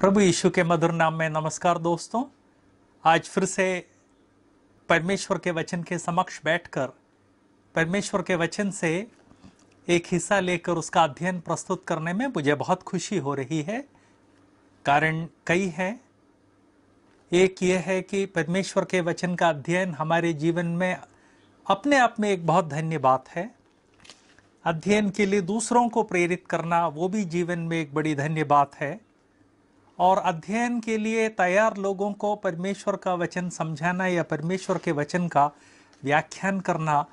प्रभु यीशु के मधुर नाम में नमस्कार दोस्तों आज फिर से परमेश्वर के वचन के समक्ष बैठकर परमेश्वर के वचन से एक हिस्सा लेकर उसका अध्ययन प्रस्तुत करने में मुझे बहुत खुशी हो रही है कारण कई हैं एक ये है कि परमेश्वर के वचन का अध्ययन हमारे जीवन में अपने आप में एक बहुत धन्य बात है अध्ययन के लिए दूसरों को प्रेरित करना वो भी जीवन में एक बड़ी धन्य बात है और अध्ययन के लिए तैयार लोगों को परमेश्वर का वचन समझाना या परमेश्वर के वचन का व्याख्यान करना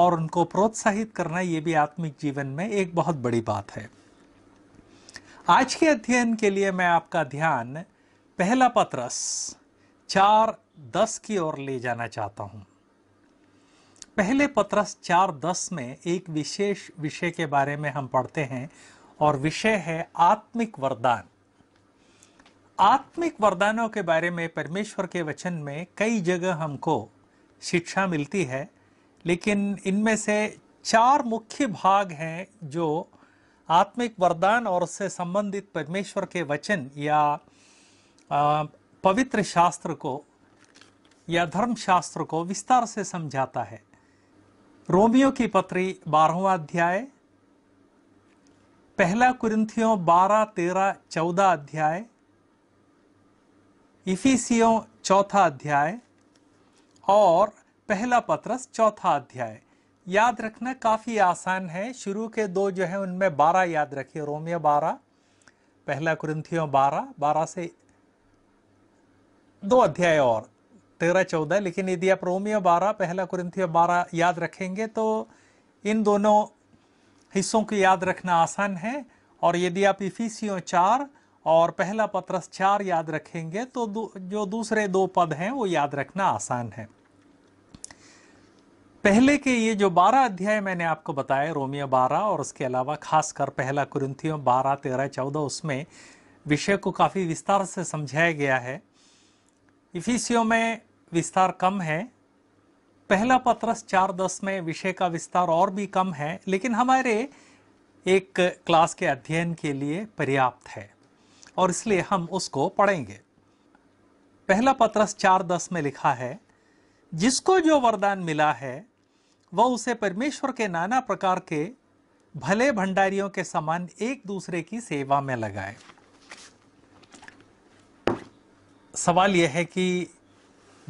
और उनको प्रोत्साहित करना ये भी आत्मिक जीवन में एक बहुत बड़ी बात है आज के अध्ययन के लिए मैं आपका ध्यान पहला पत्रस चार दस की ओर ले जाना चाहता हूँ पहले पत्रस चार दस में एक विशेष विषय के बारे में हम पढ़ते हैं और विषय है आत्मिक वरदान आत्मिक वरदानों के बारे में परमेश्वर के वचन में कई जगह हमको शिक्षा मिलती है लेकिन इनमें से चार मुख्य भाग हैं जो आत्मिक वरदान और उससे संबंधित परमेश्वर के वचन या पवित्र शास्त्र को या धर्म शास्त्र को विस्तार से समझाता है रोमियो की पत्री बारहवा अध्याय पहला कुरिंथियों बारह तेरह चौदह अध्याय इफिसियों चौथा अध्याय और पहला पत्रस चौथा अध्याय याद रखना काफ़ी आसान है शुरू के दो जो है उनमें बारह याद रखिए रोमियो बारह पहला कुरंथियों बारह बारह से दो अध्याय और तेरह चौदह लेकिन यदि आप रोमियो बारह पहला कुरंथियों बारह याद रखेंगे तो इन दोनों हिस्सों को याद रखना आसान है और यदि आप इफिसियों चार और पहला पत्रस चार याद रखेंगे तो दू, जो दूसरे दो पद हैं वो याद रखना आसान है पहले के ये जो बारह अध्याय मैंने आपको बताया रोमियो बारह और उसके अलावा खासकर पहला कुरंथियों बारह तेरह चौदह उसमें विषय को काफ़ी विस्तार से समझाया गया है इफिसियों में विस्तार कम है पहला पत्रस चार दस में विषय का विस्तार और भी कम है लेकिन हमारे एक क्लास के अध्ययन के लिए पर्याप्त है और इसलिए हम उसको पढ़ेंगे पहला पत्रस चार दस में लिखा है जिसको जो वरदान मिला है वह उसे परमेश्वर के नाना प्रकार के भले भंडारियों के समान एक दूसरे की सेवा में लगाए सवाल यह है कि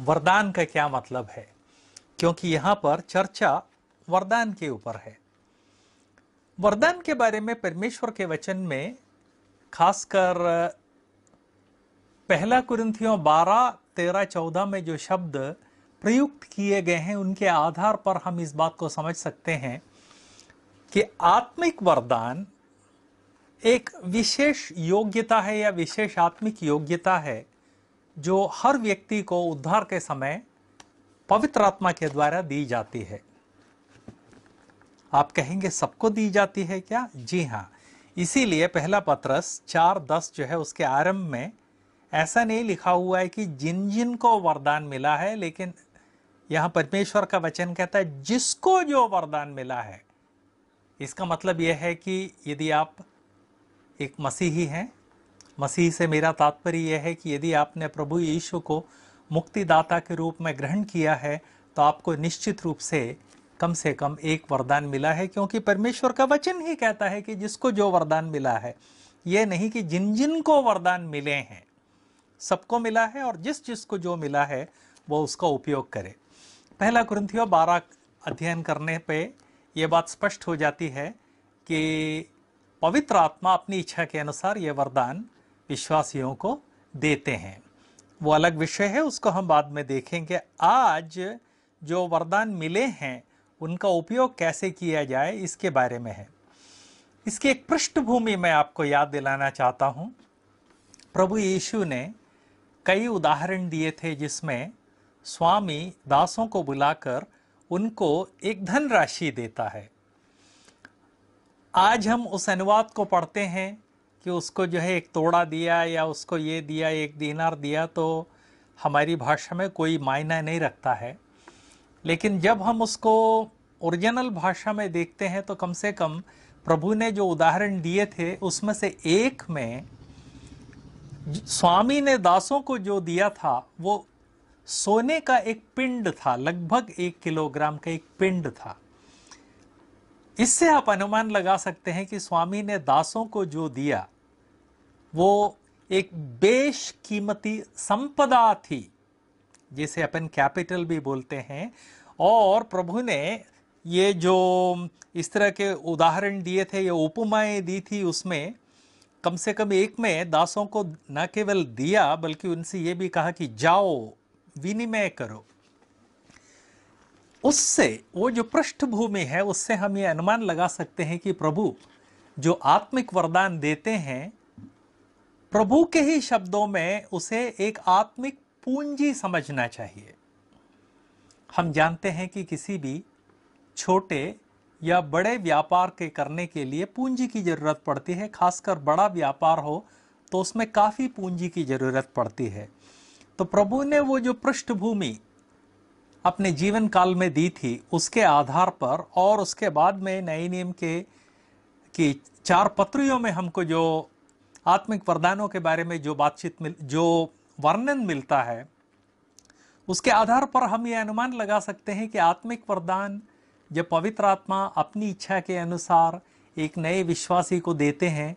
वरदान का क्या मतलब है क्योंकि यहां पर चर्चा वरदान के ऊपर है वरदान के बारे में परमेश्वर के वचन में खासकर पहला कुरिंथियों बारह तेरह चौदह में जो शब्द प्रयुक्त किए गए हैं उनके आधार पर हम इस बात को समझ सकते हैं कि आत्मिक वरदान एक विशेष योग्यता है या विशेष आत्मिक योग्यता है जो हर व्यक्ति को उद्धार के समय पवित्र आत्मा के द्वारा दी जाती है आप कहेंगे सबको दी जाती है क्या जी हाँ इसीलिए पहला पत्रस चार दस जो है उसके आरंभ में ऐसा नहीं लिखा हुआ है कि जिन जिन को वरदान मिला है लेकिन यहाँ परमेश्वर का वचन कहता है जिसको जो वरदान मिला है इसका मतलब यह है कि यदि आप एक मसीही हैं मसीह से मेरा तात्पर्य यह है कि यदि आपने प्रभु यीशु को मुक्तिदाता के रूप में ग्रहण किया है तो आपको निश्चित रूप से कम से कम एक वरदान मिला है क्योंकि परमेश्वर का वचन ही कहता है कि जिसको जो वरदान मिला है ये नहीं कि जिन जिन को वरदान मिले हैं सबको मिला है और जिस जिसको जो मिला है वो उसका उपयोग करे पहला क्रंथियो बारह अध्ययन करने पे ये बात स्पष्ट हो जाती है कि पवित्र आत्मा अपनी इच्छा के अनुसार ये वरदान विश्वासियों को देते हैं वो अलग विषय है उसको हम बाद में देखेंगे आज जो वरदान मिले हैं उनका उपयोग कैसे किया जाए इसके बारे में है इसकी एक पृष्ठभूमि मैं आपको याद दिलाना चाहता हूँ प्रभु यीशु ने कई उदाहरण दिए थे जिसमें स्वामी दासों को बुलाकर उनको एक धन राशि देता है आज हम उस अनुवाद को पढ़ते हैं कि उसको जो है एक तोड़ा दिया या उसको ये दिया एक दीनार दिया तो हमारी भाषा में कोई मायना नहीं रखता है लेकिन जब हम उसको ओरिजिनल भाषा में देखते हैं तो कम से कम प्रभु ने जो उदाहरण दिए थे उसमें से एक में स्वामी ने दासों को जो दिया था वो सोने का एक पिंड था लगभग एक किलोग्राम का एक पिंड था इससे आप अनुमान लगा सकते हैं कि स्वामी ने दासों को जो दिया वो एक बेश कीमती संपदा थी जिसे अपन कैपिटल भी बोलते हैं और प्रभु ने ये जो इस तरह के उदाहरण दिए थे ये उपमाएं दी थी उसमें कम से कम एक में दासों को न केवल दिया बल्कि उनसे ये भी कहा कि जाओ विनिमय करो उससे वो जो पृष्ठभूमि है उससे हम ये अनुमान लगा सकते हैं कि प्रभु जो आत्मिक वरदान देते हैं प्रभु के ही शब्दों में उसे एक आत्मिक पूंजी समझना चाहिए हम जानते हैं कि किसी भी छोटे या बड़े व्यापार के करने के लिए पूंजी की ज़रूरत पड़ती है खासकर बड़ा व्यापार हो तो उसमें काफ़ी पूंजी की ज़रूरत पड़ती है तो प्रभु ने वो जो पृष्ठभूमि अपने जीवन काल में दी थी उसके आधार पर और उसके बाद में नए नियम के की चार पत्रियों में हमको जो आत्मिक वरदानों के बारे में जो बातचीत मिल जो वर्णन मिलता है उसके आधार पर हम ये अनुमान लगा सकते हैं कि आत्मिक वरदान जब पवित्र आत्मा अपनी इच्छा के अनुसार एक नए विश्वासी को देते हैं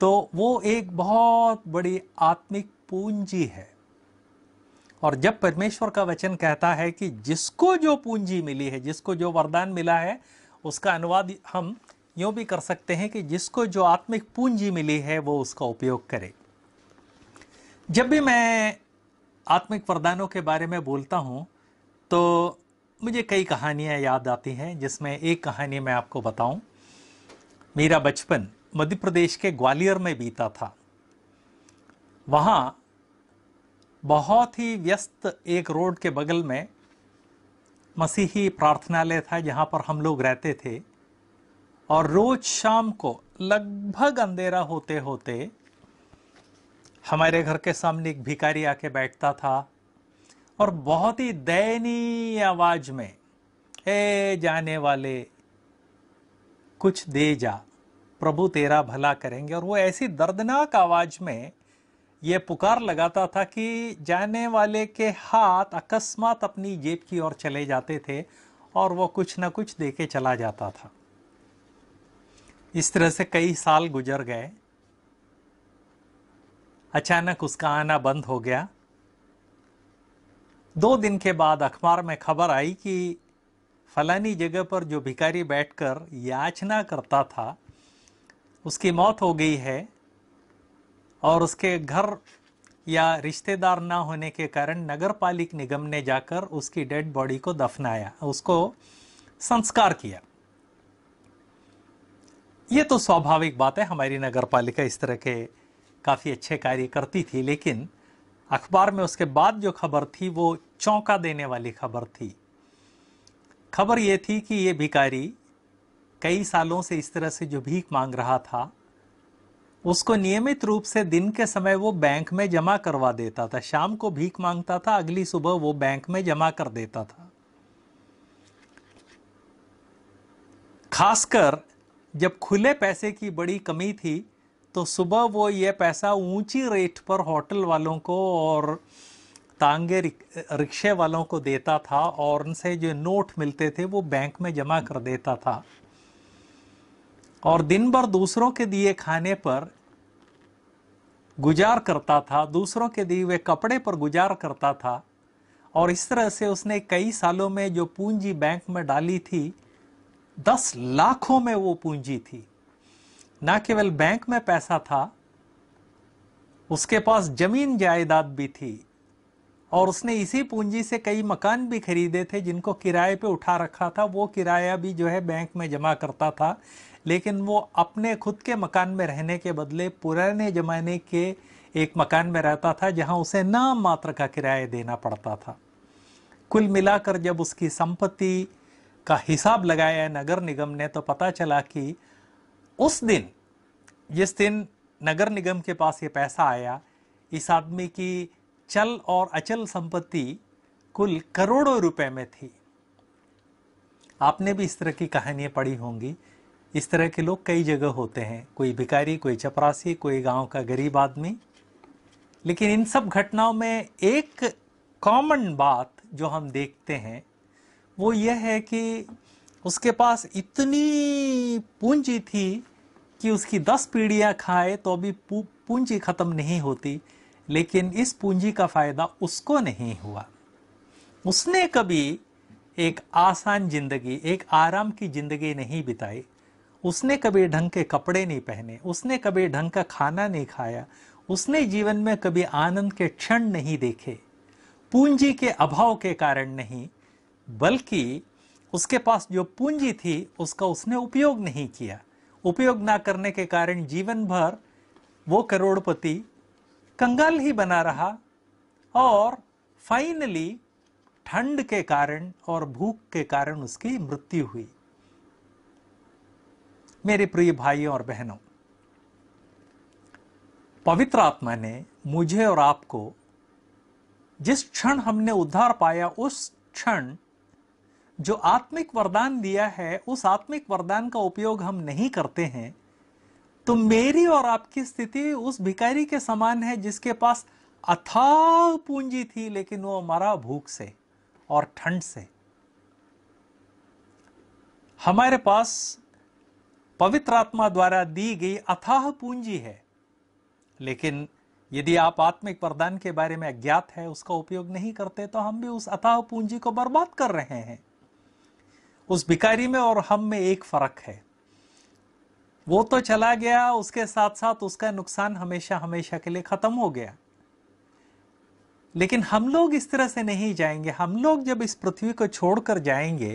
तो वो एक बहुत बड़ी आत्मिक पूंजी है और जब परमेश्वर का वचन कहता है कि जिसको जो पूंजी मिली है जिसको जो वरदान मिला है उसका अनुवाद हम यूँ भी कर सकते हैं कि जिसको जो आत्मिक पूंजी मिली है वो उसका उपयोग करे जब भी मैं आत्मिक वरदानों के बारे में बोलता हूँ तो मुझे कई कहानियाँ याद आती हैं जिसमें एक कहानी मैं आपको बताऊं मेरा बचपन मध्य प्रदेश के ग्वालियर में बीता था वहाँ बहुत ही व्यस्त एक रोड के बगल में मसीही प्रार्थनालय था जहाँ पर हम लोग रहते थे और रोज़ शाम को लगभग अंधेरा होते होते हमारे घर के सामने एक भिकारी आके बैठता था और बहुत ही दयनीय आवाज में ए जाने वाले कुछ दे जा प्रभु तेरा भला करेंगे और वो ऐसी दर्दनाक आवाज में ये पुकार लगाता था कि जाने वाले के हाथ अकस्मात अपनी जेब की ओर चले जाते थे और वो कुछ ना कुछ दे के चला जाता था इस तरह से कई साल गुजर गए अचानक उसका आना बंद हो गया दो दिन के बाद अखबार में खबर आई कि फलानी जगह पर जो भिखारी बैठकर याचना करता था उसकी मौत हो गई है और उसके घर या रिश्तेदार ना होने के कारण नगर पालिक निगम ने जाकर उसकी डेड बॉडी को दफनाया उसको संस्कार किया ये तो स्वाभाविक बात है हमारी नगर पालिका इस तरह के काफ़ी अच्छे कार्य करती थी लेकिन अखबार में उसके बाद जो खबर थी वो चौंका देने वाली खबर थी खबर ये थी कि ये भिकारी कई सालों से इस तरह से जो भीख मांग रहा था उसको नियमित रूप से दिन के समय वो बैंक में जमा करवा देता था शाम को भीख मांगता था अगली सुबह वो बैंक में जमा कर देता था खासकर जब खुले पैसे की बड़ी कमी थी तो सुबह वो ये पैसा ऊंची रेट पर होटल वालों को और तांगे रिक्शे वालों को देता था और उनसे जो नोट मिलते थे वो बैंक में जमा कर देता था और दिन भर दूसरों के दिए खाने पर गुजार करता था दूसरों के दिए हुए कपड़े पर गुजार करता था और इस तरह से उसने कई सालों में जो पूंजी बैंक में डाली थी दस लाखों में वो पूंजी थी ना केवल बैंक में पैसा था उसके पास जमीन जायदाद भी थी और उसने इसी पूंजी से कई मकान भी खरीदे थे जिनको किराए पे उठा रखा था वो किराया भी जो है बैंक में जमा करता था लेकिन वो अपने खुद के मकान में रहने के बदले पुराने ज़माने के एक मकान में रहता था जहां उसे नाम मात्र का किराया देना पड़ता था कुल मिलाकर जब उसकी संपत्ति का हिसाब लगाया नगर निगम ने तो पता चला कि उस दिन जिस दिन नगर निगम के पास ये पैसा आया इस आदमी की चल और अचल संपत्ति कुल करोड़ों रुपए में थी आपने भी इस तरह की कहानियाँ पढ़ी होंगी इस तरह के लोग कई जगह होते हैं कोई भिकारी कोई चपरासी कोई गांव का गरीब आदमी लेकिन इन सब घटनाओं में एक कॉमन बात जो हम देखते हैं वो यह है कि उसके पास इतनी पूंजी थी कि उसकी दस पीढ़ियाँ खाए तो अभी पूंजी खत्म नहीं होती लेकिन इस पूंजी का फायदा उसको नहीं हुआ उसने कभी एक आसान जिंदगी एक आराम की जिंदगी नहीं बिताई उसने कभी ढंग के कपड़े नहीं पहने उसने कभी ढंग का खाना नहीं खाया उसने जीवन में कभी आनंद के क्षण नहीं देखे पूंजी के अभाव के कारण नहीं बल्कि उसके पास जो पूंजी थी उसका उसने उपयोग नहीं किया उपयोग ना करने के कारण जीवन भर वो करोड़पति कंगाल ही बना रहा और फाइनली ठंड के कारण और भूख के कारण उसकी मृत्यु हुई मेरे प्रिय भाइयों और बहनों पवित्र आत्मा ने मुझे और आपको जिस क्षण हमने उद्धार पाया उस क्षण जो आत्मिक वरदान दिया है उस आत्मिक वरदान का उपयोग हम नहीं करते हैं तो मेरी और आपकी स्थिति उस भिकारी के समान है जिसके पास अथाह पूंजी थी लेकिन वो हमारा भूख से और ठंड से हमारे पास पवित्र आत्मा द्वारा दी गई अथाह पूंजी है लेकिन यदि आप आत्मिक वरदान के बारे में अज्ञात है उसका उपयोग नहीं करते तो हम भी उस अथाह पूंजी को बर्बाद कर रहे हैं उस भिकारी में और हम में एक फ़र्क है वो तो चला गया उसके साथ साथ उसका नुकसान हमेशा हमेशा के लिए ख़त्म हो गया लेकिन हम लोग इस तरह से नहीं जाएंगे हम लोग जब इस पृथ्वी को छोड़कर जाएंगे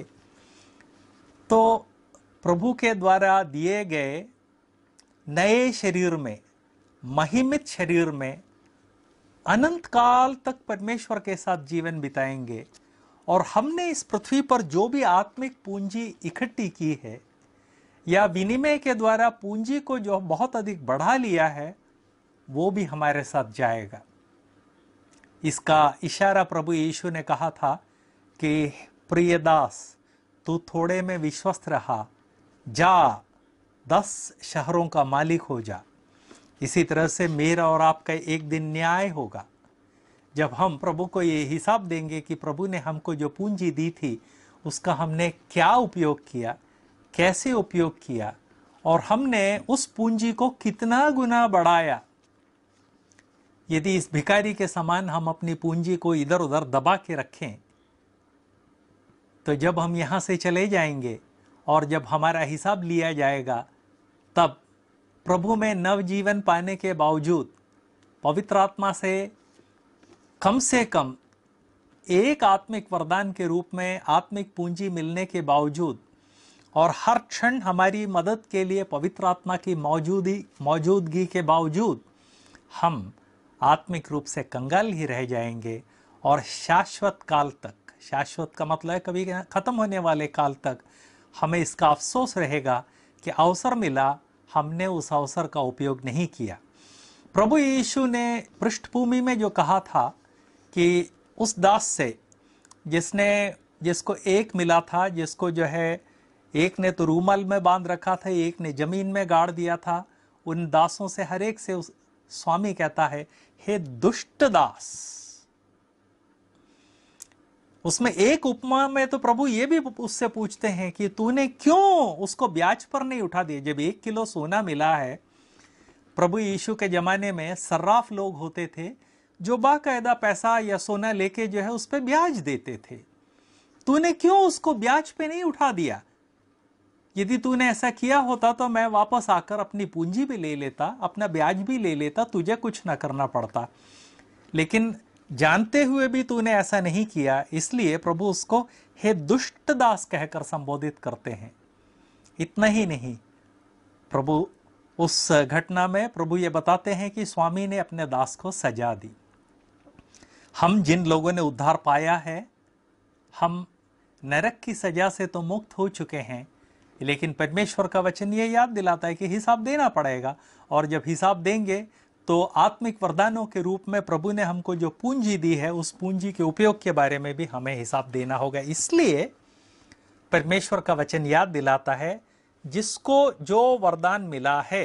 तो प्रभु के द्वारा दिए गए नए शरीर में महिमित शरीर में अनंत काल तक परमेश्वर के साथ जीवन बिताएंगे और हमने इस पृथ्वी पर जो भी आत्मिक पूंजी इकट्ठी की है या विनिमय के द्वारा पूंजी को जो बहुत अधिक बढ़ा लिया है वो भी हमारे साथ जाएगा इसका इशारा प्रभु यीशु ने कहा था कि प्रियदास तू थोड़े में विश्वस्त रहा जा दस शहरों का मालिक हो जा इसी तरह से मेरा और आपका एक दिन न्याय होगा जब हम प्रभु को ये हिसाब देंगे कि प्रभु ने हमको जो पूंजी दी थी उसका हमने क्या उपयोग किया कैसे उपयोग किया और हमने उस पूंजी को कितना गुना बढ़ाया यदि इस भिकारी के समान हम अपनी पूंजी को इधर उधर दबा के रखें तो जब हम यहाँ से चले जाएंगे और जब हमारा हिसाब लिया जाएगा तब प्रभु में नवजीवन पाने के बावजूद पवित्र आत्मा से कम से कम एक आत्मिक वरदान के रूप में आत्मिक पूंजी मिलने के बावजूद और हर क्षण हमारी मदद के लिए पवित्र आत्मा की मौजूदी मौजूदगी के बावजूद हम आत्मिक रूप से कंगाल ही रह जाएंगे और शाश्वत काल तक शाश्वत का मतलब है कभी ख़त्म होने वाले काल तक हमें इसका अफसोस रहेगा कि अवसर मिला हमने उस अवसर का उपयोग नहीं किया प्रभु यीशु ने पृष्ठभूमि में जो कहा था कि उस दास से जिसने जिसको एक मिला था जिसको जो है एक ने तो रूमल में बांध रखा था एक ने जमीन में गाड़ दिया था उन दासों से हर एक से उस स्वामी कहता है हे दुष्ट दास उसमें एक उपमा में तो प्रभु ये भी उससे पूछते हैं कि तूने क्यों उसको ब्याज पर नहीं उठा दिया जब एक किलो सोना मिला है प्रभु यीशु के जमाने में सर्राफ लोग होते थे जो बाकायदा पैसा या सोना लेके जो है उस पर ब्याज देते थे तूने क्यों उसको ब्याज पे नहीं उठा दिया यदि तूने ऐसा किया होता तो मैं वापस आकर अपनी पूंजी भी ले लेता अपना ब्याज भी ले लेता तुझे कुछ ना करना पड़ता लेकिन जानते हुए भी तूने ऐसा नहीं किया इसलिए प्रभु उसको हे दुष्ट दास कहकर संबोधित करते हैं इतना ही नहीं प्रभु उस घटना में प्रभु ये बताते हैं कि स्वामी ने अपने दास को सजा दी हम जिन लोगों ने उद्धार पाया है हम नरक की सजा से तो मुक्त हो चुके हैं लेकिन परमेश्वर का वचन ये याद दिलाता है कि हिसाब देना पड़ेगा और जब हिसाब देंगे तो आत्मिक वरदानों के रूप में प्रभु ने हमको जो पूंजी दी है उस पूंजी के उपयोग के बारे में भी हमें हिसाब देना होगा इसलिए परमेश्वर का वचन याद दिलाता है जिसको जो वरदान मिला है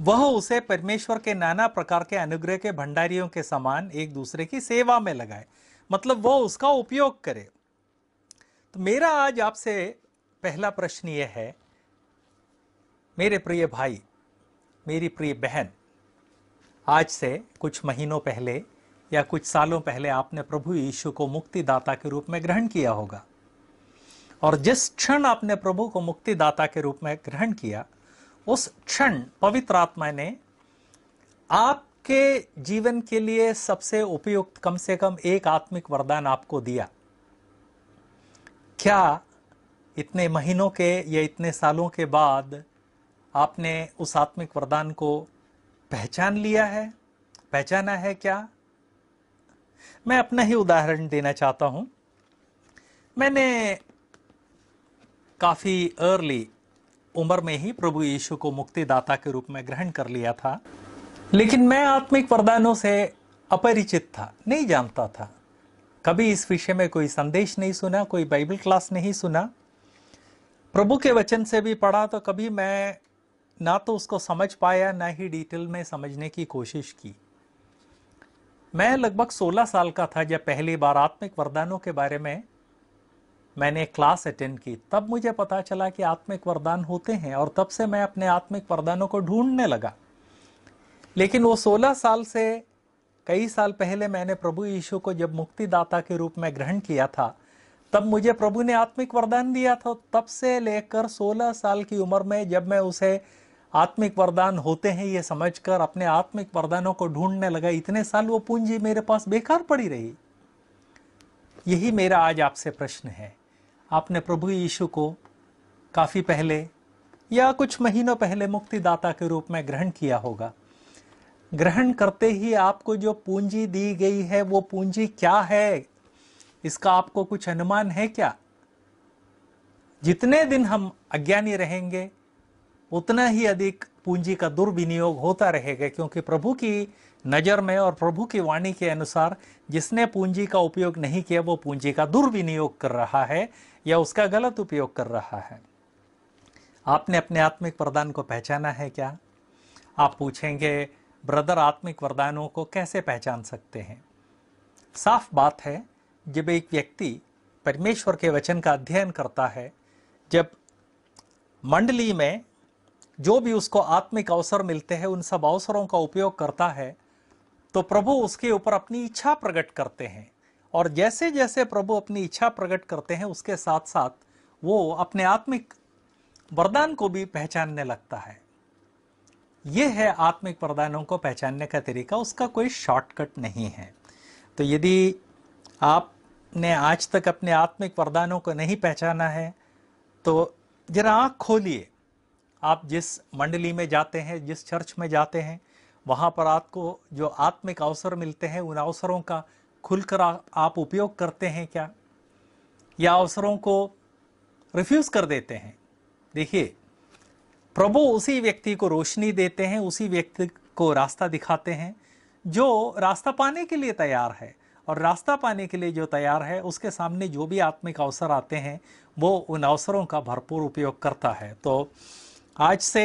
वह उसे परमेश्वर के नाना प्रकार के अनुग्रह के भंडारियों के समान एक दूसरे की सेवा में लगाए मतलब वह उसका उपयोग करे तो मेरा आज आपसे पहला प्रश्न यह है मेरे प्रिय भाई मेरी प्रिय बहन आज से कुछ महीनों पहले या कुछ सालों पहले आपने प्रभु यीशु को मुक्तिदाता के रूप में ग्रहण किया होगा और जिस क्षण आपने प्रभु को मुक्तिदाता के रूप में ग्रहण किया उस क्षण पवित्र आत्मा ने आपके जीवन के लिए सबसे उपयुक्त कम से कम एक आत्मिक वरदान आपको दिया क्या इतने महीनों के या इतने सालों के बाद आपने उस आत्मिक वरदान को पहचान लिया है पहचाना है क्या मैं अपना ही उदाहरण देना चाहता हूं मैंने काफ़ी अर्ली उम्र में ही प्रभु यीशु को मुक्तिदाता के रूप में ग्रहण कर लिया था लेकिन मैं आत्मिक वरदानों से अपरिचित था नहीं जानता था कभी इस विषय में कोई संदेश नहीं सुना कोई बाइबल क्लास नहीं सुना प्रभु के वचन से भी पढ़ा तो कभी मैं ना तो उसको समझ पाया ना ही डिटेल में समझने की कोशिश की मैं लगभग 16 साल का था जब पहली बार आत्मिक वरदानों के बारे में मैंने एक क्लास अटेंड की तब मुझे पता चला कि आत्मिक वरदान होते हैं और तब से मैं अपने आत्मिक वरदानों को ढूंढने लगा लेकिन वो 16 साल से कई साल पहले मैंने प्रभु यीशु को जब मुक्तिदाता के रूप में ग्रहण किया था तब मुझे प्रभु ने आत्मिक वरदान दिया था तब से लेकर 16 साल की उम्र में जब मैं उसे आत्मिक वरदान होते हैं ये समझकर अपने आत्मिक वरदानों को ढूंढने लगा इतने साल वो पूंजी मेरे पास बेकार पड़ी रही यही मेरा आज आपसे प्रश्न है आपने प्रभु यीशु को काफ़ी पहले या कुछ महीनों पहले मुक्तिदाता के रूप में ग्रहण किया होगा ग्रहण करते ही आपको जो पूंजी दी गई है वो पूंजी क्या है इसका आपको कुछ अनुमान है क्या जितने दिन हम अज्ञानी रहेंगे उतना ही अधिक पूंजी का दुर्विनियोग होता रहेगा क्योंकि प्रभु की नज़र में और प्रभु की वाणी के अनुसार जिसने पूंजी का उपयोग नहीं किया वो पूंजी का दुर्विनियोग कर रहा है या उसका गलत उपयोग कर रहा है आपने अपने आत्मिक वरदान को पहचाना है क्या आप पूछेंगे ब्रदर आत्मिक वरदानों को कैसे पहचान सकते हैं साफ बात है जब एक व्यक्ति परमेश्वर के वचन का अध्ययन करता है जब मंडली में जो भी उसको आत्मिक अवसर मिलते हैं उन सब अवसरों का उपयोग करता है तो प्रभु उसके ऊपर अपनी इच्छा प्रकट करते हैं और जैसे जैसे प्रभु अपनी इच्छा प्रकट करते हैं उसके साथ साथ वो अपने आत्मिक वरदान को भी पहचानने लगता है ये है आत्मिक वरदानों को पहचानने का तरीका उसका कोई शॉर्टकट नहीं है तो यदि आपने आज तक अपने आत्मिक वरदानों को नहीं पहचाना है तो जरा आँख खोलिए आप जिस मंडली में जाते हैं जिस चर्च में जाते हैं वहाँ पर आपको जो आत्मिक अवसर मिलते हैं उन अवसरों का खुलकर आप उपयोग करते हैं क्या या अवसरों को रिफ्यूज़ कर देते हैं देखिए प्रभु उसी व्यक्ति को रोशनी देते हैं उसी व्यक्ति को रास्ता दिखाते हैं जो रास्ता पाने के लिए तैयार है और रास्ता पाने के लिए जो तैयार है उसके सामने जो भी आत्मिक अवसर आते हैं वो उन अवसरों का भरपूर उपयोग करता है तो आज से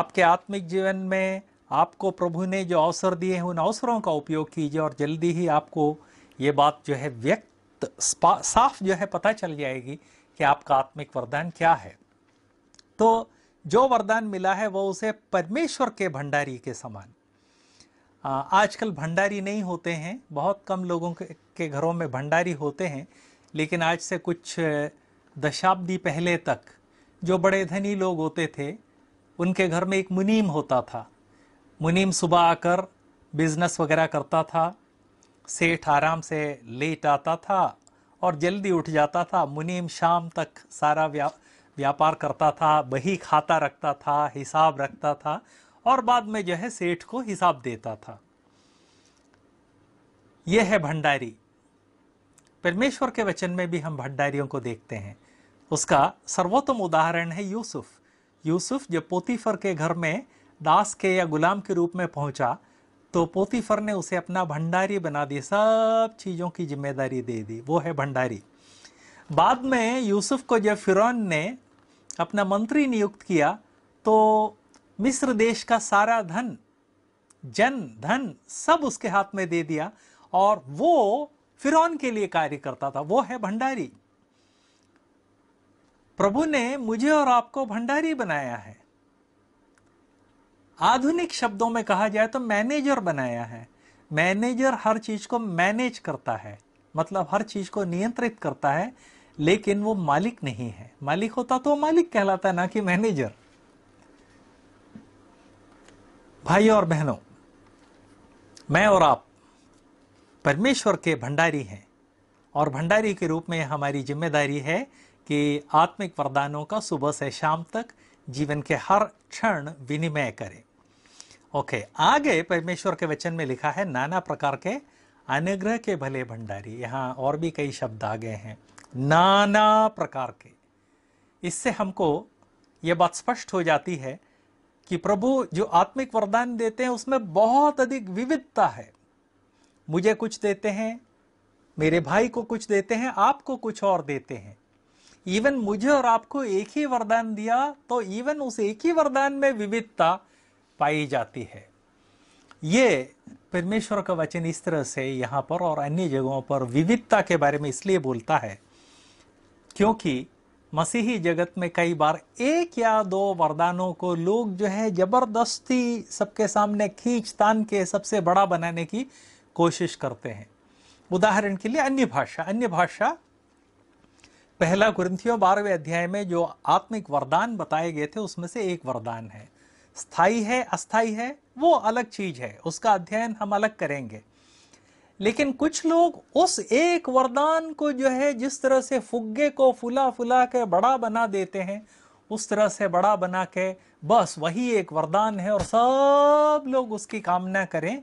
आपके आत्मिक जीवन में आपको प्रभु ने जो अवसर दिए हैं उन अवसरों का उपयोग कीजिए और जल्दी ही आपको ये बात जो है व्यक्त साफ जो है पता चल जाएगी कि आपका आत्मिक वरदान क्या है तो जो वरदान मिला है वो उसे परमेश्वर के भंडारी के समान आजकल भंडारी नहीं होते हैं बहुत कम लोगों के, के घरों में भंडारी होते हैं लेकिन आज से कुछ दशाब्दी पहले तक जो बड़े धनी लोग होते थे उनके घर में एक मुनीम होता था मुनीम सुबह आकर बिजनेस वगैरह करता था सेठ आराम से लेट आता था और जल्दी उठ जाता था मुनीम शाम तक सारा व्या व्यापार करता था बही खाता रखता था हिसाब रखता था और बाद में जो है सेठ को हिसाब देता था यह है भंडारी परमेश्वर के वचन में भी हम भंडारियों को देखते हैं उसका सर्वोत्तम उदाहरण है यूसुफ यूसुफ जब पोतीफर के घर में दास के या गुलाम के रूप में पहुंचा तो पोतीफर ने उसे अपना भंडारी बना दिया सब चीज़ों की जिम्मेदारी दे दी वो है भंडारी बाद में यूसुफ को जब फिरौन ने अपना मंत्री नियुक्त किया तो मिस्र देश का सारा धन जन धन सब उसके हाथ में दे दिया और वो फिरौन के लिए कार्य करता था वो है भंडारी प्रभु ने मुझे और आपको भंडारी बनाया है आधुनिक शब्दों में कहा जाए तो मैनेजर बनाया है मैनेजर हर चीज को मैनेज करता है मतलब हर चीज को नियंत्रित करता है लेकिन वो मालिक नहीं है मालिक होता तो मालिक कहलाता ना कि मैनेजर भाई और बहनों मैं और आप परमेश्वर के भंडारी हैं और भंडारी के रूप में हमारी जिम्मेदारी है कि आत्मिक वरदानों का सुबह से शाम तक जीवन के हर क्षण विनिमय करें ओके आगे परमेश्वर के वचन में लिखा है नाना प्रकार के अनुग्रह के भले भंडारी यहाँ और भी कई शब्द आ गए हैं नाना प्रकार के इससे हमको ये बात स्पष्ट हो जाती है कि प्रभु जो आत्मिक वरदान देते हैं उसमें बहुत अधिक विविधता है मुझे कुछ देते हैं मेरे भाई को कुछ देते हैं आपको कुछ और देते हैं इवन मुझे और आपको एक ही वरदान दिया तो इवन उस एक ही वरदान में विविधता पाई जाती है ये परमेश्वर का वचन इस तरह से यहाँ पर और अन्य जगहों पर विविधता के बारे में इसलिए बोलता है क्योंकि मसीही जगत में कई बार एक या दो वरदानों को लोग जो है ज़बरदस्ती सबके सामने खींच तान के सबसे बड़ा बनाने की कोशिश करते हैं उदाहरण के लिए अन्य भाषा अन्य भाषा पहला ग्रंथियों बारहवें अध्याय में जो आत्मिक वरदान बताए गए थे उसमें से एक वरदान है स्थाई है अस्थाई है वो अलग चीज है उसका अध्ययन हम अलग करेंगे लेकिन कुछ लोग उस एक वरदान को जो है जिस तरह से फुग्गे को फुला फुला के बड़ा बना देते हैं उस तरह से बड़ा बना के बस वही एक वरदान है और सब लोग उसकी कामना करें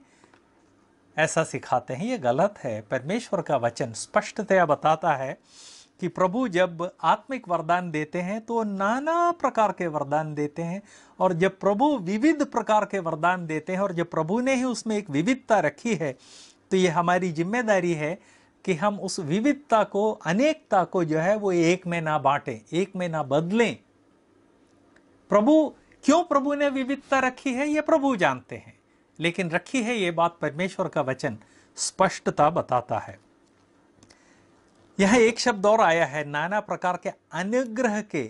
ऐसा सिखाते हैं ये गलत है परमेश्वर का वचन स्पष्टतया बताता है कि प्रभु जब आत्मिक वरदान देते हैं तो नाना प्रकार के वरदान देते हैं और जब प्रभु विविध प्रकार के वरदान देते हैं और जब प्रभु ने ही उसमें एक विविधता रखी है तो ये हमारी जिम्मेदारी है कि हम उस विविधता को अनेकता को जो है वो एक में ना बांटें एक में ना बदलें प्रभु क्यों प्रभु ने विविधता रखी है ये प्रभु जानते हैं लेकिन रखी है ये बात परमेश्वर का वचन स्पष्टता बताता है यह एक शब्द और आया है नाना प्रकार के अनुग्रह के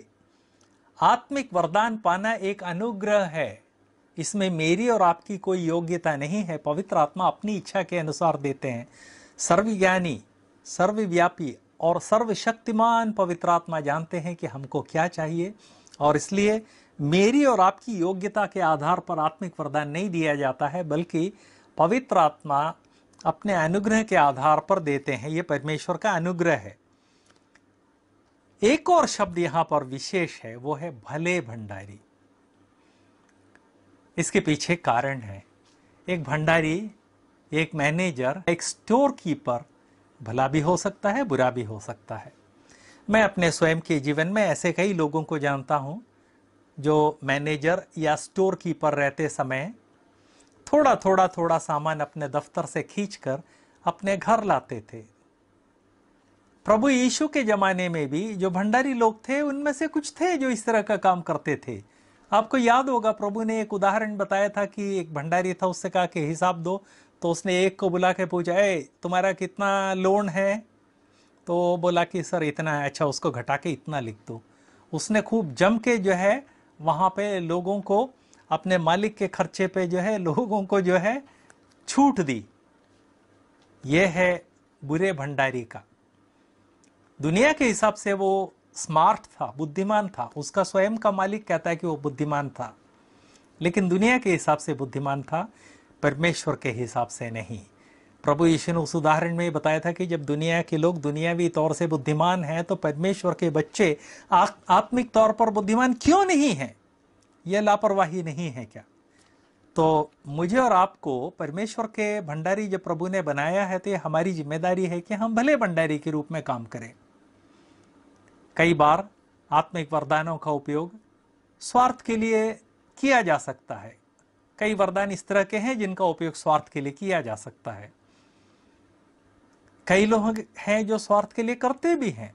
आत्मिक वरदान पाना एक अनुग्रह है इसमें मेरी और आपकी कोई योग्यता नहीं है पवित्र आत्मा अपनी इच्छा के अनुसार देते हैं सर्वज्ञानी सर्वव्यापी और सर्वशक्तिमान पवित्र आत्मा जानते हैं कि हमको क्या चाहिए और इसलिए मेरी और आपकी योग्यता के आधार पर आत्मिक वरदान नहीं दिया जाता है बल्कि पवित्र आत्मा अपने अनुग्रह के आधार पर देते हैं यह परमेश्वर का अनुग्रह है एक और शब्द यहां पर विशेष है वो है भले भंडारी इसके पीछे कारण है एक भंडारी एक मैनेजर एक स्टोर कीपर भला भी हो सकता है बुरा भी हो सकता है मैं अपने स्वयं के जीवन में ऐसे कई लोगों को जानता हूं जो मैनेजर या स्टोर कीपर रहते समय थोड़ा थोड़ा थोड़ा सामान अपने दफ्तर से खींचकर अपने घर लाते थे प्रभु यीशु के जमाने में भी जो भंडारी लोग थे उनमें से कुछ थे जो इस तरह का काम करते थे आपको याद होगा प्रभु ने एक उदाहरण बताया था कि एक भंडारी था उससे कहा कि हिसाब दो तो उसने एक को बुला के पूछा ए तुम्हारा कितना लोन है तो बोला कि सर इतना है अच्छा उसको घटा के इतना लिख दो उसने खूब जम के जो है वहाँ पे लोगों को अपने मालिक के खर्चे पे जो है लोगों को जो है छूट दी ये है बुरे भंडारी का दुनिया के हिसाब से वो स्मार्ट था बुद्धिमान था उसका स्वयं का मालिक कहता है कि वो बुद्धिमान था लेकिन दुनिया के हिसाब से बुद्धिमान था परमेश्वर के हिसाब से नहीं प्रभु यीशु ने उस उदाहरण में बताया था कि जब दुनिया के लोग दुनियावी तौर से बुद्धिमान हैं तो परमेश्वर के बच्चे आत्मिक तौर पर बुद्धिमान क्यों नहीं हैं यह लापरवाही नहीं है क्या तो मुझे और आपको परमेश्वर के भंडारी जब प्रभु ने बनाया है तो ये हमारी जिम्मेदारी है कि हम भले भंडारी के रूप में काम करें कई बार आत्मिक वरदानों का उपयोग स्वार्थ के लिए किया जा सकता है कई वरदान इस तरह के हैं जिनका उपयोग स्वार्थ के लिए किया जा सकता है कई लोग हैं जो स्वार्थ के लिए करते भी हैं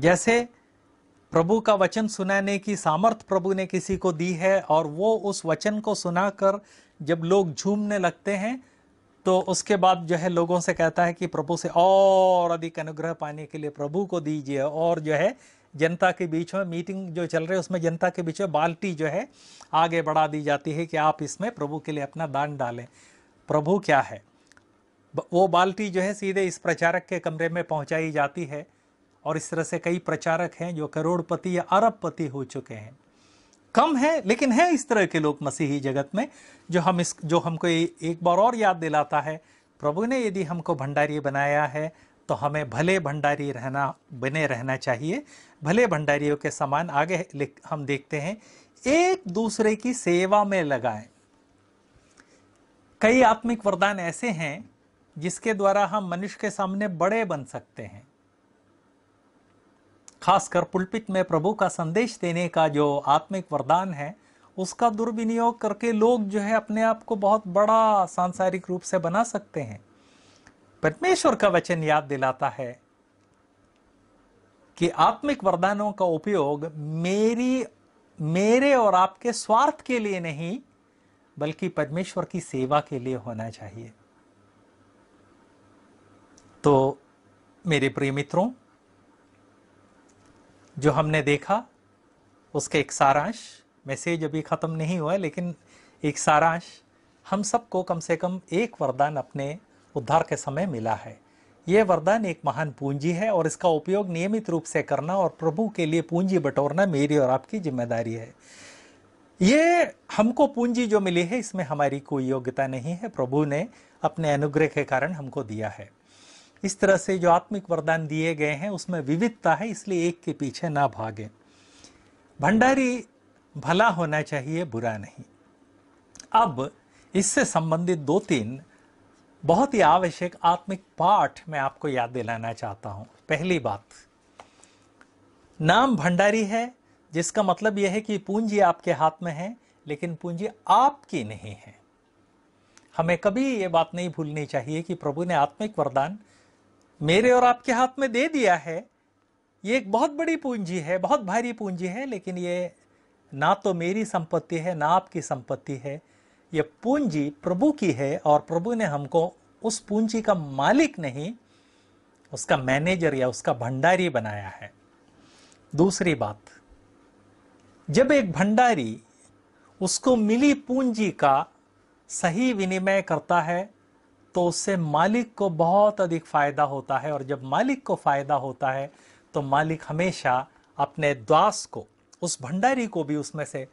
जैसे प्रभु का वचन सुनाने की सामर्थ प्रभु ने किसी को दी है और वो उस वचन को सुनाकर जब लोग झूमने लगते हैं तो उसके बाद जो है लोगों से कहता है कि प्रभु से और अधिक अनुग्रह पाने के लिए प्रभु को दीजिए और जो है जनता के बीच में मीटिंग जो चल रही है उसमें जनता के बीच में बाल्टी जो है आगे बढ़ा दी जाती है कि आप इसमें प्रभु के लिए अपना दान डालें प्रभु क्या है वो बाल्टी जो है सीधे इस प्रचारक के कमरे में पहुंचाई जाती है और इस तरह से कई प्रचारक हैं जो करोड़पति या अरबपति हो चुके हैं कम है लेकिन है इस तरह के लोग मसीही जगत में जो हम इस जो हमको एक बार और याद दिलाता है प्रभु ने यदि हमको भंडारी बनाया है तो हमें भले भंडारी रहना बने रहना चाहिए भले भंडारियों के समान आगे हम देखते हैं एक दूसरे की सेवा में लगाएं कई आत्मिक वरदान ऐसे हैं जिसके द्वारा हम मनुष्य के सामने बड़े बन सकते हैं खासकर पुलपित में प्रभु का संदेश देने का जो आत्मिक वरदान है उसका दुर्विनियोग करके लोग जो है अपने आप को बहुत बड़ा सांसारिक रूप से बना सकते हैं परमेश्वर का वचन याद दिलाता है कि आत्मिक वरदानों का उपयोग मेरी मेरे और आपके स्वार्थ के लिए नहीं बल्कि परमेश्वर की सेवा के लिए होना चाहिए तो मेरे प्रिय मित्रों जो हमने देखा उसके एक सारांश मैसेज अभी ख़त्म नहीं हुआ लेकिन एक सारांश हम सबको कम से कम एक वरदान अपने उद्धार के समय मिला है ये वरदान एक महान पूंजी है और इसका उपयोग नियमित रूप से करना और प्रभु के लिए पूंजी बटोरना मेरी और आपकी जिम्मेदारी है ये हमको पूंजी जो मिली है इसमें हमारी कोई योग्यता नहीं है प्रभु ने अपने अनुग्रह के कारण हमको दिया है इस तरह से जो आत्मिक वरदान दिए गए हैं उसमें विविधता है इसलिए एक के पीछे ना भागे भंडारी भला होना चाहिए बुरा नहीं अब इससे संबंधित दो तीन बहुत ही आवश्यक आत्मिक पाठ मैं आपको याद दिलाना चाहता हूं पहली बात नाम भंडारी है जिसका मतलब यह है कि पूंजी आपके हाथ में है लेकिन पूंजी आपकी नहीं है हमें कभी यह बात नहीं भूलनी चाहिए कि प्रभु ने आत्मिक वरदान मेरे और आपके हाथ में दे दिया है ये एक बहुत बड़ी पूंजी है बहुत भारी पूंजी है लेकिन ये ना तो मेरी संपत्ति है ना आपकी संपत्ति है ये पूंजी प्रभु की है और प्रभु ने हमको उस पूंजी का मालिक नहीं उसका मैनेजर या उसका भंडारी बनाया है दूसरी बात जब एक भंडारी उसको मिली पूंजी का सही विनिमय करता है तो उससे मालिक को बहुत अधिक फ़ायदा होता है और जब मालिक को फ़ायदा होता है तो मालिक हमेशा अपने द्वास को उस भंडारी को भी उसमें से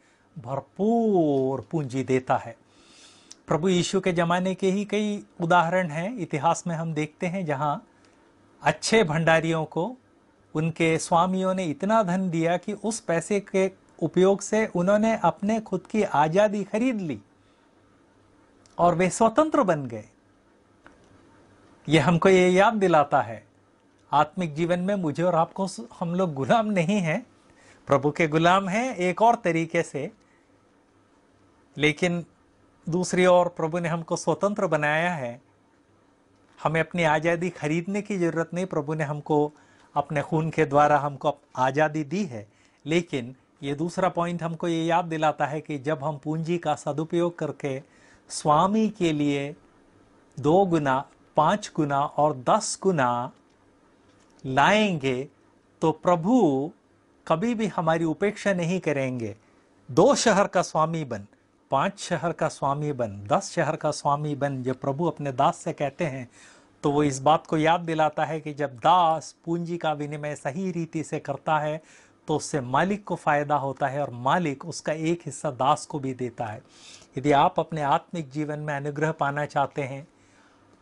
भरपूर पूंजी देता है प्रभु यीशु के ज़माने के ही कई उदाहरण हैं इतिहास में हम देखते हैं जहाँ अच्छे भंडारियों को उनके स्वामियों ने इतना धन दिया कि उस पैसे के उपयोग से उन्होंने अपने खुद की आज़ादी खरीद ली और वे स्वतंत्र बन गए ये हमको ये याद दिलाता है आत्मिक जीवन में मुझे और आपको हम लोग गुलाम नहीं हैं प्रभु के गुलाम हैं एक और तरीके से लेकिन दूसरी ओर प्रभु ने हमको स्वतंत्र बनाया है हमें अपनी आज़ादी खरीदने की ज़रूरत नहीं प्रभु ने हमको अपने खून के द्वारा हमको आज़ादी दी है लेकिन ये दूसरा पॉइंट हमको ये याद दिलाता है कि जब हम पूंजी का सदुपयोग करके स्वामी के लिए दो गुना पाँच गुना और दस गुना लाएंगे तो प्रभु कभी भी हमारी उपेक्षा नहीं करेंगे दो शहर का स्वामी बन पांच शहर का स्वामी बन दस शहर का स्वामी बन जब प्रभु अपने दास से कहते हैं तो वो इस बात को याद दिलाता है कि जब दास पूंजी का विनिमय सही रीति से करता है तो उससे मालिक को फ़ायदा होता है और मालिक उसका एक हिस्सा दास को भी देता है यदि आप अपने आत्मिक जीवन में अनुग्रह पाना चाहते हैं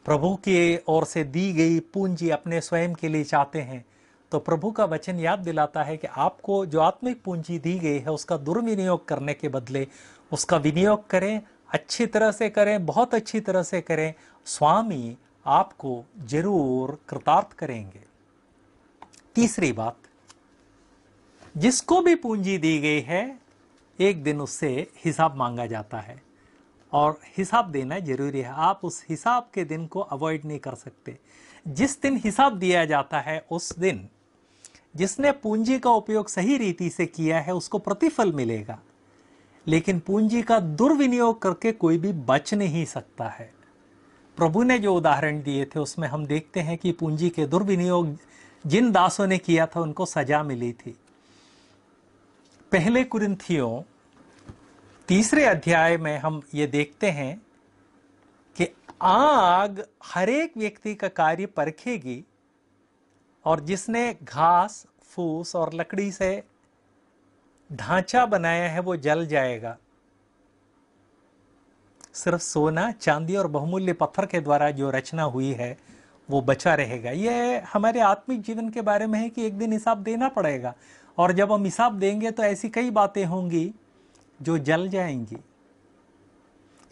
प्रभु की ओर से दी गई पूंजी अपने स्वयं के लिए चाहते हैं तो प्रभु का वचन याद दिलाता है कि आपको जो आत्मिक पूंजी दी गई है उसका दुर्विनियोग करने के बदले उसका विनियोग करें अच्छी तरह से करें बहुत अच्छी तरह से करें स्वामी आपको जरूर कृतार्थ करेंगे तीसरी बात जिसको भी पूंजी दी गई है एक दिन उससे हिसाब मांगा जाता है और हिसाब देना जरूरी है आप उस हिसाब के दिन को अवॉइड नहीं कर सकते जिस दिन हिसाब दिया जाता है उस दिन जिसने पूंजी का उपयोग सही रीति से किया है उसको प्रतिफल मिलेगा लेकिन पूंजी का दुर्विनियोग करके कोई भी बच नहीं सकता है प्रभु ने जो उदाहरण दिए थे उसमें हम देखते हैं कि पूंजी के दुर्विनियोग जिन दासों ने किया था उनको सजा मिली थी पहले कुरिंथियों तीसरे अध्याय में हम ये देखते हैं कि आग हर एक व्यक्ति का कार्य परखेगी और जिसने घास फूस और लकड़ी से ढांचा बनाया है वो जल जाएगा सिर्फ सोना चांदी और बहुमूल्य पत्थर के द्वारा जो रचना हुई है वो बचा रहेगा यह हमारे आत्मिक जीवन के बारे में है कि एक दिन हिसाब देना पड़ेगा और जब हम हिसाब देंगे तो ऐसी कई बातें होंगी जो जल जाएंगी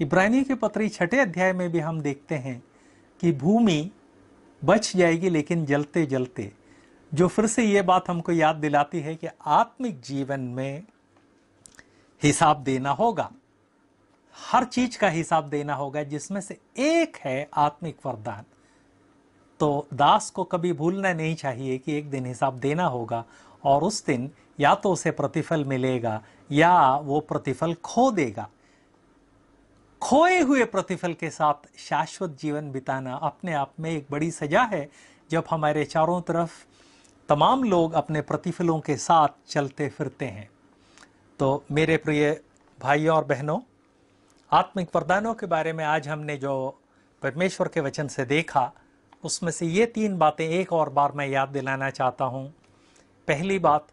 इब्रानी के पत्री छठे अध्याय में भी हम देखते हैं कि भूमि बच जाएगी लेकिन जलते जलते जो फिर से ये बात हमको याद दिलाती है कि आत्मिक जीवन में हिसाब देना होगा हर चीज का हिसाब देना होगा जिसमें से एक है आत्मिक वरदान तो दास को कभी भूलना नहीं चाहिए कि एक दिन हिसाब देना होगा और उस दिन या तो उसे प्रतिफल मिलेगा या वो प्रतिफल खो देगा खोए हुए प्रतिफल के साथ शाश्वत जीवन बिताना अपने आप में एक बड़ी सजा है जब हमारे चारों तरफ तमाम लोग अपने प्रतिफलों के साथ चलते फिरते हैं तो मेरे प्रिय भाइयों और बहनों आत्मिक वरदानों के बारे में आज हमने जो परमेश्वर के वचन से देखा उसमें से ये तीन बातें एक और बार मैं याद दिलाना चाहता हूँ पहली बात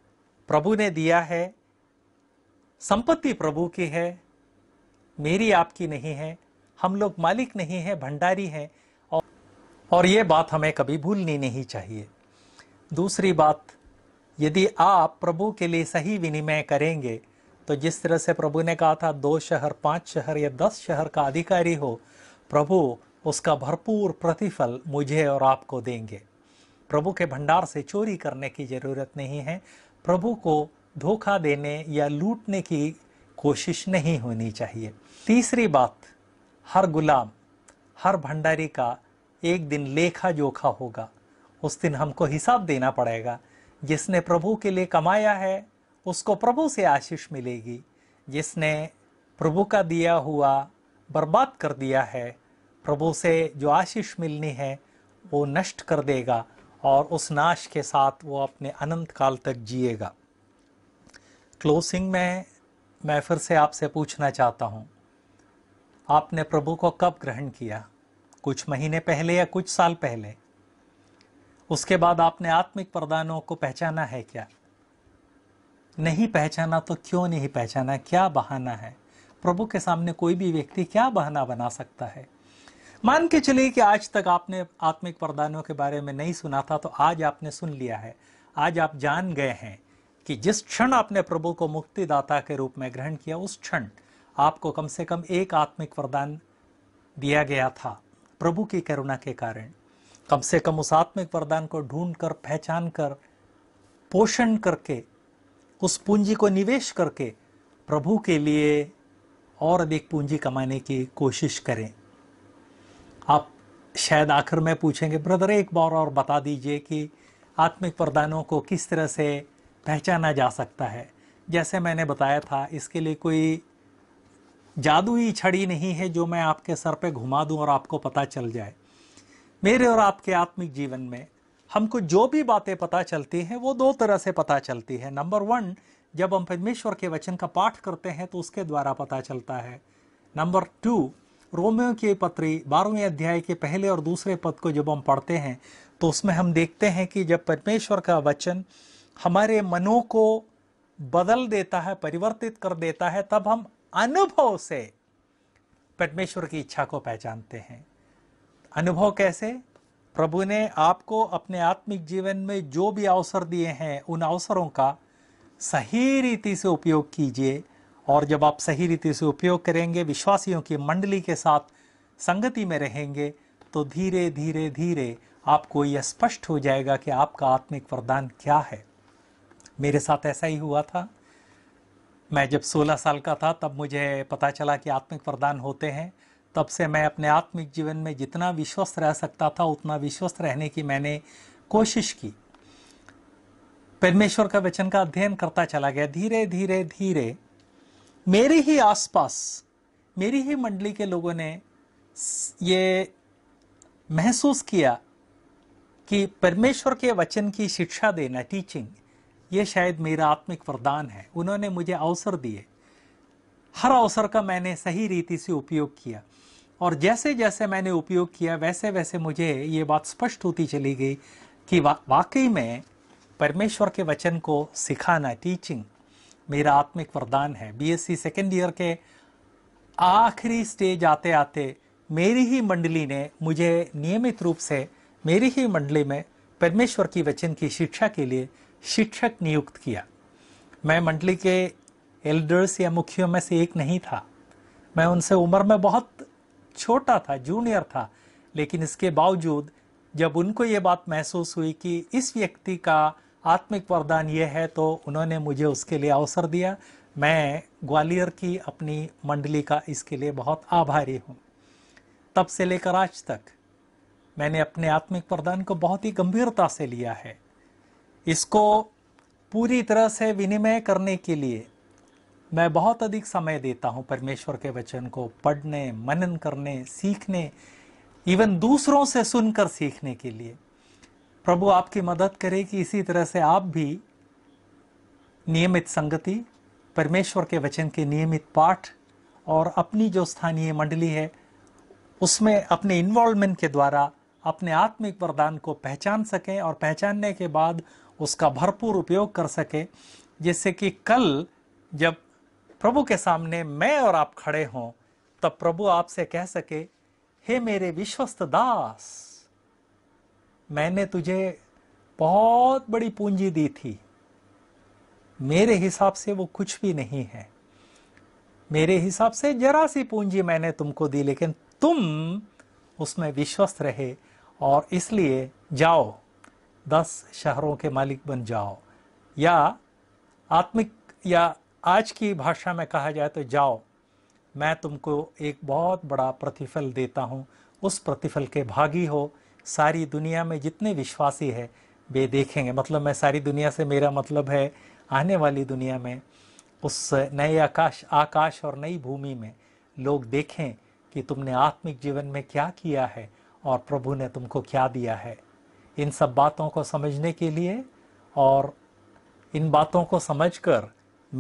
प्रभु ने दिया है संपत्ति प्रभु की है मेरी आपकी नहीं है हम लोग मालिक नहीं है भंडारी हैं और और ये बात हमें कभी भूलनी नहीं चाहिए दूसरी बात यदि आप प्रभु के लिए सही विनिमय करेंगे तो जिस तरह से प्रभु ने कहा था दो शहर पांच शहर या दस शहर का अधिकारी हो प्रभु उसका भरपूर प्रतिफल मुझे और आपको देंगे प्रभु के भंडार से चोरी करने की ज़रूरत नहीं है प्रभु को धोखा देने या लूटने की कोशिश नहीं होनी चाहिए तीसरी बात हर गुलाम हर भंडारी का एक दिन लेखा जोखा होगा उस दिन हमको हिसाब देना पड़ेगा जिसने प्रभु के लिए कमाया है उसको प्रभु से आशीष मिलेगी जिसने प्रभु का दिया हुआ बर्बाद कर दिया है प्रभु से जो आशीष मिलनी है वो नष्ट कर देगा और उस नाश के साथ वो अपने अनंत काल तक जिएगा क्लोजिंग में मैं फिर से आपसे पूछना चाहता हूँ आपने प्रभु को कब ग्रहण किया कुछ महीने पहले या कुछ साल पहले उसके बाद आपने आत्मिक प्रदानों को पहचाना है क्या नहीं पहचाना तो क्यों नहीं पहचाना क्या बहाना है प्रभु के सामने कोई भी व्यक्ति क्या बहाना बना सकता है मान के चलिए कि आज तक आपने आत्मिक प्रदानों के बारे में नहीं सुना था तो आज आपने सुन लिया है आज आप जान गए हैं कि जिस क्षण आपने प्रभु को मुक्तिदाता के रूप में ग्रहण किया उस क्षण आपको कम से कम एक आत्मिक वरदान दिया गया था प्रभु की करुणा के कारण कम से कम उस आत्मिक वरदान को ढूंढ कर पहचान कर पोषण करके उस पूंजी को निवेश करके प्रभु के लिए और अधिक पूंजी कमाने की कोशिश करें आप शायद आखिर में पूछेंगे ब्रदर एक बार और बता दीजिए कि आत्मिक वरदानों को किस तरह से पहचाना जा सकता है जैसे मैंने बताया था इसके लिए कोई जादुई छड़ी नहीं है जो मैं आपके सर पे घुमा दूं और आपको पता चल जाए मेरे और आपके आत्मिक जीवन में हमको जो भी बातें पता चलती हैं वो दो तरह से पता चलती है नंबर वन जब हम परमेश्वर के वचन का पाठ करते हैं तो उसके द्वारा पता चलता है नंबर टू रोमियो के पत्री बारहवें अध्याय के पहले और दूसरे पद को जब हम पढ़ते हैं तो उसमें हम देखते हैं कि जब परमेश्वर का वचन हमारे मनों को बदल देता है परिवर्तित कर देता है तब हम अनुभव से परमेश्वर की इच्छा को पहचानते हैं अनुभव कैसे प्रभु ने आपको अपने आत्मिक जीवन में जो भी अवसर दिए हैं उन अवसरों का सही रीति से उपयोग कीजिए और जब आप सही रीति से उपयोग करेंगे विश्वासियों की मंडली के साथ संगति में रहेंगे तो धीरे धीरे धीरे आपको यह स्पष्ट हो जाएगा कि आपका आत्मिक वरदान क्या है मेरे साथ ऐसा ही हुआ था मैं जब 16 साल का था तब मुझे पता चला कि आत्मिक वरदान होते हैं तब से मैं अपने आत्मिक जीवन में जितना विश्वस्त रह सकता था उतना विश्वस्त रहने की मैंने कोशिश की परमेश्वर का वचन का अध्ययन करता चला गया धीरे धीरे धीरे मेरे ही आसपास मेरी ही मंडली के लोगों ने ये महसूस किया कि परमेश्वर के वचन की शिक्षा देना टीचिंग ये शायद मेरा आत्मिक वरदान है उन्होंने मुझे अवसर दिए हर अवसर का मैंने सही रीति से उपयोग किया और जैसे जैसे मैंने उपयोग किया वैसे वैसे मुझे ये बात स्पष्ट होती चली गई कि वा, वाकई में परमेश्वर के वचन को सिखाना टीचिंग मेरा आत्मिक वरदान है बीएससी सेकेंड ईयर के आखिरी स्टेज आते आते मेरी ही मंडली ने मुझे नियमित रूप से मेरी ही मंडली में परमेश्वर की वचन की शिक्षा के लिए शिक्षक नियुक्त किया मैं मंडली के एल्डर्स या मुखियों में से एक नहीं था मैं उनसे उम्र में बहुत छोटा था जूनियर था लेकिन इसके बावजूद जब उनको ये बात महसूस हुई कि इस व्यक्ति का आत्मिक वरदान ये है तो उन्होंने मुझे उसके लिए अवसर दिया मैं ग्वालियर की अपनी मंडली का इसके लिए बहुत आभारी हूँ तब से लेकर आज तक मैंने अपने आत्मिक वरदान को बहुत ही गंभीरता से लिया है इसको पूरी तरह से विनिमय करने के लिए मैं बहुत अधिक समय देता हूँ परमेश्वर के वचन को पढ़ने मनन करने सीखने इवन दूसरों से सुनकर सीखने के लिए प्रभु आपकी मदद करे कि इसी तरह से आप भी नियमित संगति परमेश्वर के वचन के नियमित पाठ और अपनी जो स्थानीय मंडली है उसमें अपने इन्वॉल्वमेंट के द्वारा अपने आत्मिक वरदान को पहचान सकें और पहचानने के बाद उसका भरपूर उपयोग कर सके जिससे कि कल जब प्रभु के सामने मैं और आप खड़े हों तब प्रभु आपसे कह सके हे मेरे विश्वस्त दास मैंने तुझे बहुत बड़ी पूंजी दी थी मेरे हिसाब से वो कुछ भी नहीं है मेरे हिसाब से जरा सी पूंजी मैंने तुमको दी लेकिन तुम उसमें विश्वस्त रहे और इसलिए जाओ दस शहरों के मालिक बन जाओ या आत्मिक या आज की भाषा में कहा जाए तो जाओ मैं तुमको एक बहुत बड़ा प्रतिफल देता हूँ उस प्रतिफल के भागी हो सारी दुनिया में जितने विश्वासी है वे देखेंगे मतलब मैं सारी दुनिया से मेरा मतलब है आने वाली दुनिया में उस नए आकाश आकाश और नई भूमि में लोग देखें कि तुमने आत्मिक जीवन में क्या किया है और प्रभु ने तुमको क्या दिया है इन सब बातों को समझने के लिए और इन बातों को समझकर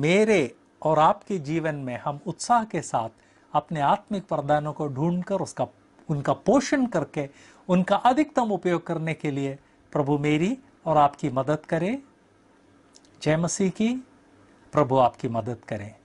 मेरे और आपके जीवन में हम उत्साह के साथ अपने आत्मिक वरदानों को ढूंढकर उसका उनका पोषण करके उनका अधिकतम उपयोग करने के लिए प्रभु मेरी और आपकी मदद करें जय मसीह की प्रभु आपकी मदद करें